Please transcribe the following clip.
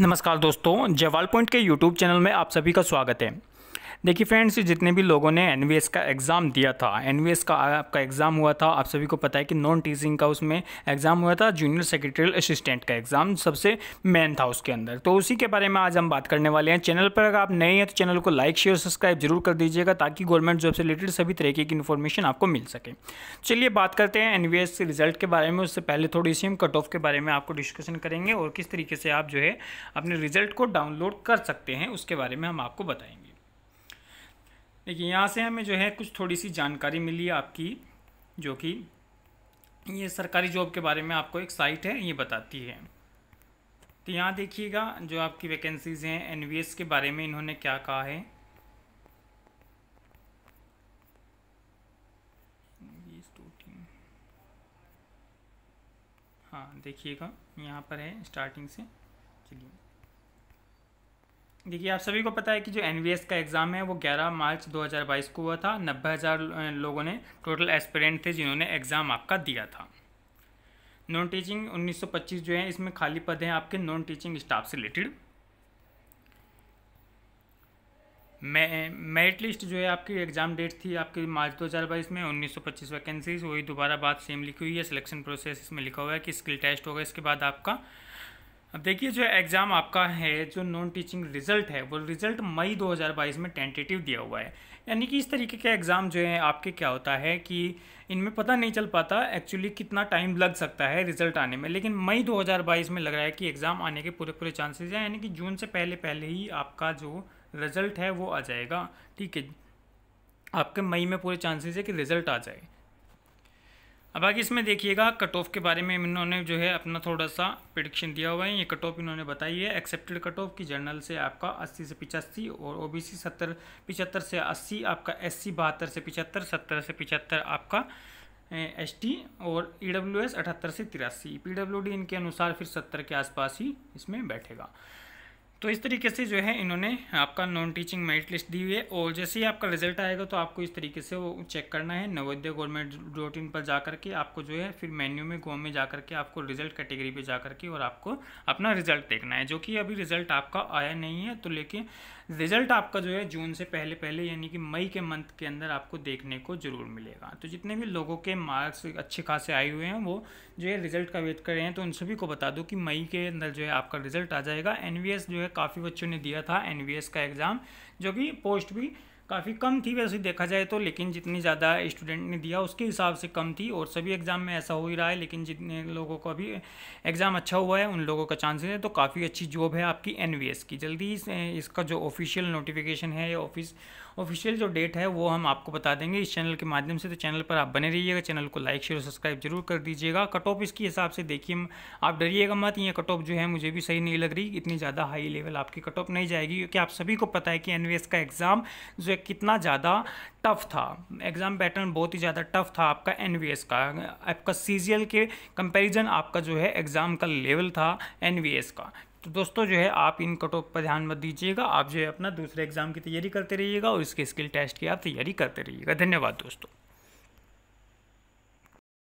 नमस्कार दोस्तों जवाल पॉइंट के यूट्यूब चैनल में आप सभी का स्वागत है देखिए फ्रेंड्स जितने भी लोगों ने एन का एग्ज़ाम दिया था एन का आपका एग्ज़ाम हुआ था आप सभी को पता है कि नॉन टीचिंग का उसमें एग्ज़ाम हुआ था जूनियर सेक्रेटरियल असिस्टेंट का एग्ज़ाम सबसे मेन था उसके अंदर तो उसी के बारे में आज हम बात करने वाले हैं चैनल पर अगर आप नए हैं तो चैनल को लाइक शेयर सब्सक्राइब जरूर कर दीजिएगा ताकि गवर्नमेंट जॉब से रिलेटेड सभी तरीके की इन्फॉर्मेशन आपको मिल सके चलिए बात करते हैं एन एस रिजल्ट के बारे में उससे पहले थोड़ी सी हम कट ऑफ के बारे में आपको डिस्कशन करेंगे और किस तरीके से आप जो है अपने रिजल्ट को डाउनलोड कर सकते हैं उसके बारे में हम आपको बताएंगे देखिए यहाँ से हमें जो है कुछ थोड़ी सी जानकारी मिली आपकी जो कि ये सरकारी जॉब के बारे में आपको एक साइट है ये बताती है तो यहाँ देखिएगा जो आपकी वैकेंसीज़ हैं एन के बारे में इन्होंने क्या कहा है हाँ देखिएगा यहाँ पर है स्टार्टिंग से चलिए देखिए आप सभी को पता है कि जो एन का एग्ज़ाम है वो 11 मार्च 2022 को हुआ था नब्बे हज़ार लोगों ने टोटल एस्पिरेंट थे जिन्होंने एग्ज़ाम आपका दिया था नॉन टीचिंग 1925 जो है इसमें खाली पद हैं आपके नॉन टीचिंग स्टाफ से रिलेटेड मेरिट लिस्ट जो है आपकी एग्ज़ाम डेट थी आपकी मार्च 2022 में 1925 वैकेंसीज वही दोबारा बात सेम लिखी हुई है सिलेक्शन प्रोसेस इसमें लिखा हुआ है कि स्किल टेस्ट होगा इसके बाद आपका देखिए जो एग्ज़ाम आपका है जो नॉन टीचिंग रिजल्ट है वो रिज़ल्ट मई 2022 में टेंटेटिव दिया हुआ है यानी कि इस तरीके के एग्ज़ाम जो है आपके क्या होता है कि इनमें पता नहीं चल पाता एक्चुअली कितना टाइम लग सकता है रिज़ल्ट आने में लेकिन मई 2022 में लग रहा है कि एग्ज़ाम आने के पूरे पूरे चांसेज हैं यानी कि जून से पहले पहले ही आपका जो रिज़ल्ट है वो आ जाएगा ठीक है आपके मई में पूरे चांसेज है कि रिज़ल्ट आ जाए अब आगे इसमें देखिएगा कट ऑफ के बारे में इन्होंने जो है अपना थोड़ा सा प्रडिक्शन दिया हुआ है ये कट ऑफ इन्होंने बताई है एक्सेप्टेड कट ऑफ की जर्नल से आपका 80 से पिचासी और ओबीसी 70 पिचहत्तर से 80 आपका एससी बहत्तर से पिचहत्तर 70 से पिचहत्तर आपका एस टी और ई डब्ल्यू एस अठहत्तर से तिरासी पी डब्ल्यू डी इनके अनुसार फिर सत्तर के आसपास ही इसमें बैठेगा तो इस तरीके से जो है इन्होंने आपका नॉन टीचिंग मेरिट लिस्ट दी हुई है और जैसे ही आपका रिजल्ट आएगा तो आपको इस तरीके से वो चेक करना है नवोदय गवर्नमेंट डॉट इन पर जा करके आपको जो है फिर मेन्यू में गो में जा करके आपको रिजल्ट कैटेगरी पे जा करके और आपको अपना रिजल्ट देखना है जो कि अभी रिजल्ट आपका आया नहीं है तो लेकिन रिजल्ट आपका जो है जून से पहले पहले यानी कि मई के मंथ के अंदर आपको देखने को जरूर मिलेगा तो जितने भी लोगों के मार्क्स अच्छे खासे आए हुए हैं वो जो है रिजल्ट का वेट कर रहे हैं तो उन सभी को बता दूँ कि मई के अंदर जो है आपका रिजल्ट आ जाएगा एन जो है काफ़ी बच्चों ने दिया था एन का एग्ज़ाम जो कि पोस्ट भी काफ़ी कम थी वैसे देखा जाए तो लेकिन जितनी ज़्यादा स्टूडेंट ने दिया उसके हिसाब से कम थी और सभी एग्ज़ाम में ऐसा हो ही रहा है लेकिन जितने लोगों का भी एग्ज़ाम अच्छा हुआ है उन लोगों का चांसेस है तो काफ़ी अच्छी जॉब है आपकी एन की जल्दी इसका जो ऑफिशियल नोटिफिकेशन है या ऑफिस ऑफिशियल जो डेट है वो हम आपको बता देंगे इस चैनल के माध्यम से तो चैनल पर आप बने रहिएगा चैनल को लाइक शेयर और सब्सक्राइब जरूर कर दीजिएगा कट ऑफ इसके हिसाब से देखिए आप डरिएगा मत ये कट ऑफ जो है मुझे भी सही नहीं लग रही इतनी ज़्यादा हाई लेवल आपकी कट ऑफ नहीं जाएगी क्योंकि आप सभी को पता है कि एन का एग्ज़ाम जो है कितना ज़्यादा टफ था एग्ज़ाम पैटर्न बहुत ही ज़्यादा टफ था आपका एन का आपका सी के कंपेरिजन आपका जो है एग्ज़ाम का लेवल था एन का तो दोस्तों जो है आप इन कट ऑफ पर ध्यान मत दीजिएगा आप जो है अपना दूसरे एग्ज़ाम की तैयारी करते रहिएगा और इसके स्किल टेस्ट की आप तैयारी करते रहिएगा धन्यवाद दोस्तों